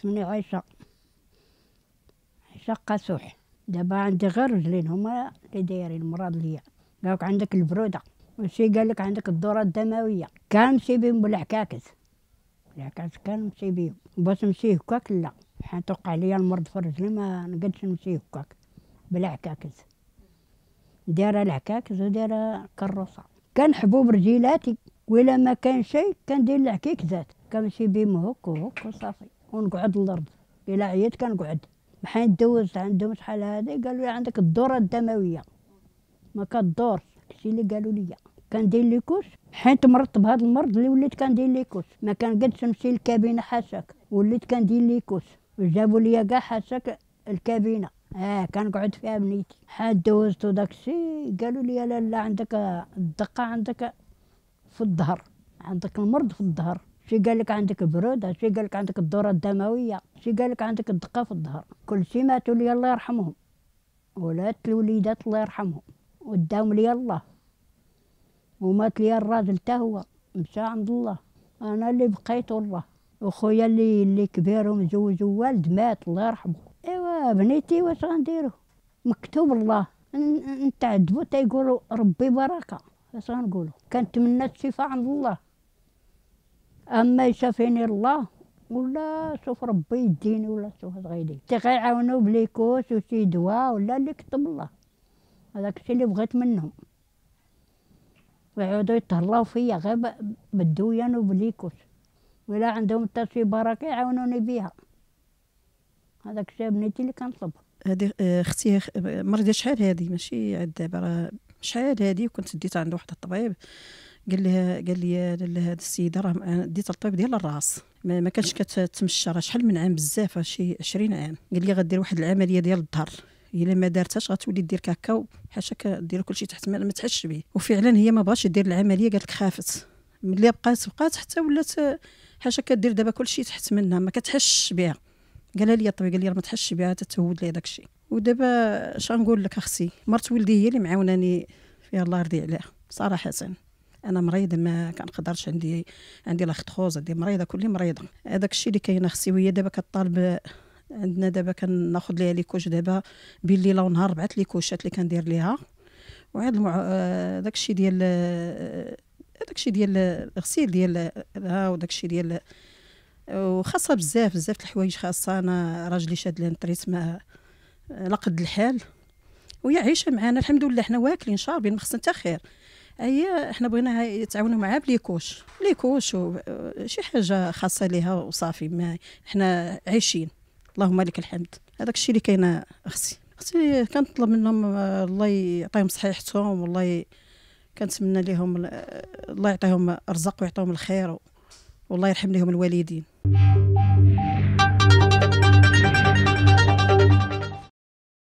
سمني عيشة عيشة قاسوح دابا عندي غير رجلين هما اللي دايرين المرض ليا قالك عندك البرودة ماشي قالك عندك الدورة الدموية كان مشي بيهم بالعكاكس العكاكس كان مشي بيهم باش نمشي هكاك لا حيت وقع ليا المرض في رجلي ما نقدش نمشي هكاك بالعكاكس دايره العكاكس ودايره كروسه كان حبوب رجيلاتي ولا ما كان شيء كندير العكيك ذات كنمشي بيهم هك وهك وصافي ونقعد الارض الى عييت كنقعد محين دوزت عندهم شحال هذه قالوا لي عندك الدوره الدمويه ما كدور داكشي اللي قالوا لي كندير كوش حيت مرضت بهذا المرض اللي وليت كندير كوش ما كنقدش نمشي للكابينه حاشاك وليت كندير كوش وجابوا لي كاع حاشاك الكابينه اه كنقعد فيها بنيتي حاد دوزت وداكشي قالوا لي لا لا عندك الدقه عندك في الظهر عندك المرض في الظهر شي قال لك عندك برودة شي قال لك عندك الدورة الدموية شي قال لك عندك الدقة في الظهر كل شي ماتوا لي الله يرحمهم ولات الوليدات الله يرحمهم وداهم لي الله ومات لي الراجل تا هو مشى عند الله انا اللي بقيت والله وخويا اللي اللي كبير ومزوج ووالد مات الله يرحمه ايوا بنيتي واش غنديرو مكتوب الله نتعذبوا تيقولوا ربي بركه اش غنقولوا كنتمنى الشفاء عند الله اما يشافيني الله ولا شوف ربي يديني ولا شوف اش غيدير تي غيعاونو بليكوس وشي دواء ولا اللي كتب الله هذاك الشيء اللي بغيت منهم ويعودوا يتهلاو فيا غير بالدويان وبليكوس ولا عندهم حتى شي بركه يعاونوني بيها هذاك الشيء بنيتي اللي كنطلب هذه آه، اختي آه، مريضه شحال هذه ماشي عاد دابا راه شحال هذه وكنت ديتها عند واحد الطبيب قال لها قال لي هذا السيده راه ديت الطبيب ديال الراس ما, ما كانش كتمشى راه شحال من عام بزاف شي 20 عام قال لي غدير واحد العمليه ديال الظهر الا ما دارتهاش غتولي دير كاكا حاشا كدير كلشي تحت ما تحش به وفعلا هي ما بغاتش دير العمليه قالت لك خافت ملي بقات بقات حتى ولات حاشا كدير دابا كلشي تحت منها ما كتحش بها قال لي الطبيب قال لي ما تحش بها تتهود لي داكشي ودابا اش غنقول لك اختي مرت ولدي هي اللي معاوناني فيها الله يرضي عليها صراحه انا مريضه ما كنقدرش عندي عندي لاختخوز عندي مريضه كلي مريضه هذاك الشيء اللي كاين اختي وهي دابا كطالب عندنا دابا كناخذ ليها ليكوش دابا بين ليله بعث ربعه ليكوشات اللي كندير ليها وعاد المع... داك الشيء ديال داك الشيء ديال الغسيل ديال ها وداك الشيء ديال وخاصه بزاف بزاف الحوايج خاصه انا راجلي شاد لان تريس ما لقد الحال وهي عايشه معانا الحمد لله حنا واكلين شاربين ما خصنا حتى خير هي حنا بغيناها يتعاونوا معها بلي كوش لي كوش آه، شي حاجه خاصه ليها وصافي ما حنا عايشين اللهم لك الحمد هذاك الشيء اللي كاين اختي اختي كنطلب منهم آه، الله يعطيهم صحيحتهم والله كنتمنى لهم آه، الله يعطيهم الرزق ويعطيهم الخير والله يرحم لهم الوالدين